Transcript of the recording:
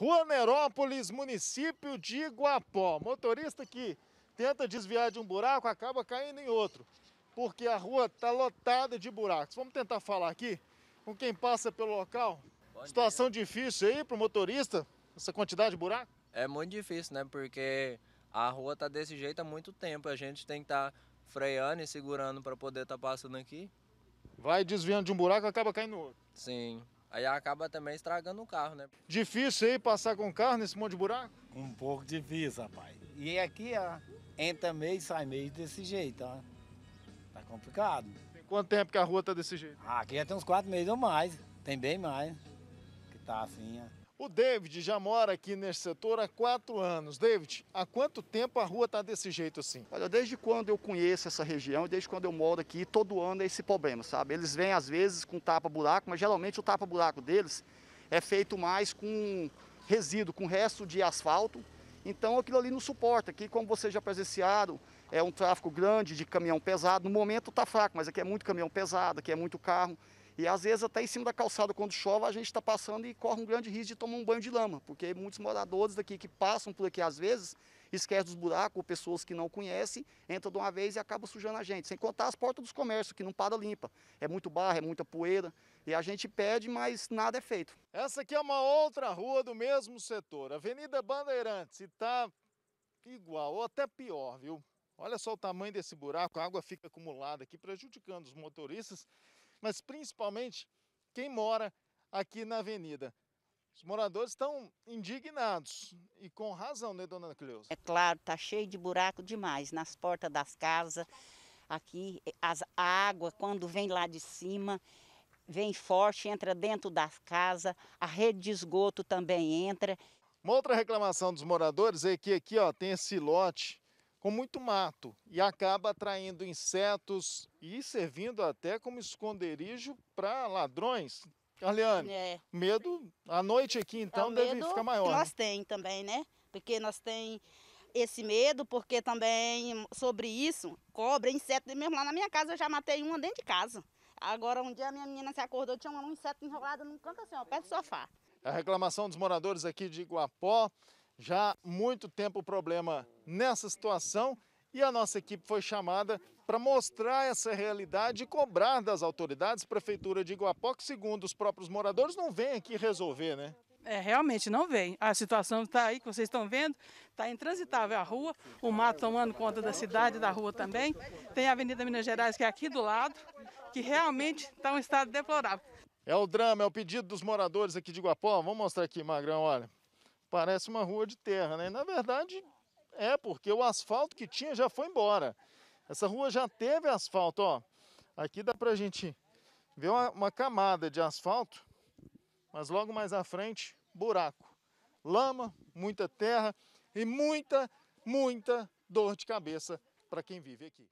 Rua Nerópolis, município de Guapó. Motorista que tenta desviar de um buraco acaba caindo em outro, porque a rua está lotada de buracos. Vamos tentar falar aqui com quem passa pelo local. Bom Situação dia. difícil aí para o motorista, essa quantidade de buraco? É muito difícil, né? Porque a rua está desse jeito há muito tempo. A gente tem que estar tá freando e segurando para poder estar tá passando aqui. Vai desviando de um buraco acaba caindo no outro. Sim. Aí acaba também estragando o carro, né? Difícil aí passar com o carro nesse monte de buraco? Um pouco difícil, rapaz. E aqui, ó, entra meio e sai meio desse jeito, ó. Tá complicado. Tem quanto tempo que a rua tá desse jeito? Ah, aqui já tem uns quatro meses ou mais. Tem bem mais. Que tá assim, ó. O David já mora aqui nesse setor há quatro anos. David, há quanto tempo a rua está desse jeito assim? Olha, desde quando eu conheço essa região, desde quando eu moro aqui, todo ano é esse problema, sabe? Eles vêm às vezes com tapa-buraco, mas geralmente o tapa-buraco deles é feito mais com resíduo, com resto de asfalto. Então aquilo ali não suporta. Aqui, como vocês já presenciaram, é um tráfego grande de caminhão pesado. No momento está fraco, mas aqui é muito caminhão pesado, aqui é muito carro. E às vezes até em cima da calçada, quando chove, a gente está passando e corre um grande risco de tomar um banho de lama, porque muitos moradores daqui que passam por aqui às vezes, esquecem dos buracos, pessoas que não conhecem, entram de uma vez e acabam sujando a gente. Sem contar as portas dos comércios, que não para limpa. É muito barro, é muita poeira, e a gente pede, mas nada é feito. Essa aqui é uma outra rua do mesmo setor, Avenida Bandeirantes, e está igual, ou até pior, viu? Olha só o tamanho desse buraco, a água fica acumulada aqui, prejudicando os motoristas mas principalmente quem mora aqui na avenida. Os moradores estão indignados e com razão, né, dona Cleusa? É claro, tá cheio de buraco demais nas portas das casas. Aqui as, a água quando vem lá de cima vem forte, entra dentro das casas. A rede de esgoto também entra. Uma outra reclamação dos moradores é que aqui, ó, tem esse lote com muito mato e acaba atraindo insetos e servindo até como esconderijo para ladrões. Arleane, é. medo à noite aqui é, então é deve ficar maior. nós né? tem também, né? Porque nós tem esse medo, porque também sobre isso, cobra, inseto, mesmo lá na minha casa eu já matei uma dentro de casa. Agora um dia a minha menina se acordou, tinha um inseto enrolado num canto assim, ó, perto do sofá. A reclamação dos moradores aqui de Iguapó já há muito tempo o problema nessa situação e a nossa equipe foi chamada para mostrar essa realidade e cobrar das autoridades. Prefeitura de Iguapó, que segundo os próprios moradores, não vem aqui resolver, né? É, realmente não vem. A situação está aí, que vocês estão vendo, está intransitável a rua, o mato tomando conta da cidade, da rua também. Tem a Avenida Minas Gerais, que é aqui do lado, que realmente está um estado deplorável. É o drama, é o pedido dos moradores aqui de Iguapó. Vamos mostrar aqui, Magrão, olha parece uma rua de terra, né? Na verdade, é, porque o asfalto que tinha já foi embora. Essa rua já teve asfalto, ó. Aqui dá pra gente ver uma, uma camada de asfalto, mas logo mais à frente, buraco. Lama, muita terra e muita, muita dor de cabeça para quem vive aqui.